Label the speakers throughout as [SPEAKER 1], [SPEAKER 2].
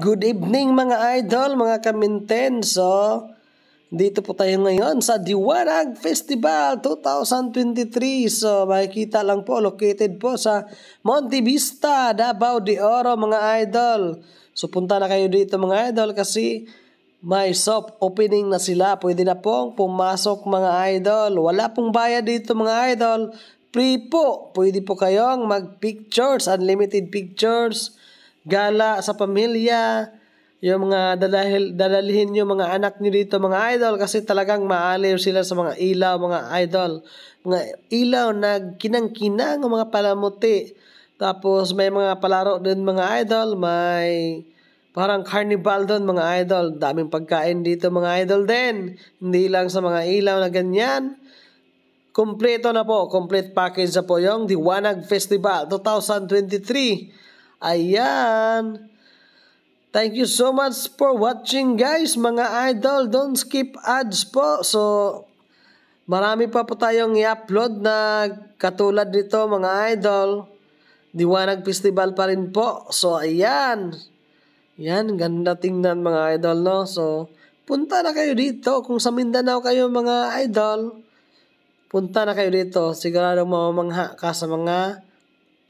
[SPEAKER 1] Good evening mga idol, mga kaminten. So, dito po tayo ngayon sa Diwanag Festival 2023. So, makikita lang po, located po sa Monte Vista, Davao de Oro mga idol. So, punta na kayo dito mga idol kasi may shop opening na sila. Pwede na pong pumasok mga idol. Wala pong bayad dito mga idol. Free po. Pwede po kayong mag-pictures, unlimited pictures gala sa pamilya, yung mga dalahil, dalalhin yung mga anak nyo dito mga idol kasi talagang maaliw sila sa mga ilaw mga idol. Mga ilaw na kinang-kinang mga palamuti. Tapos may mga palaro din mga idol, may parang carnival doon mga idol. Daming pagkain dito mga idol din. Hindi lang sa mga ilaw na ganyan. Kompleto na po, complete package na po yung Diwanag Festival 2023. Ayan. Thank you so much for watching guys, mga idol. Don't skip ads po. So, marami pa po tayong i-upload na katulad nito mga idol. Diwanag Festival pa rin po. So, ayan. Yan, ganda tingnan mga idol, no? So, punta na kayo dito. Kung sa Mindanao kayo mga idol, punta na kayo dito. Siguradong mamamangha ka sa mga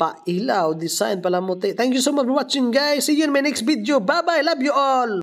[SPEAKER 1] pailaw design palamuti. Thank you so much for watching guys. See you in my next video. Bye-bye. Love you all.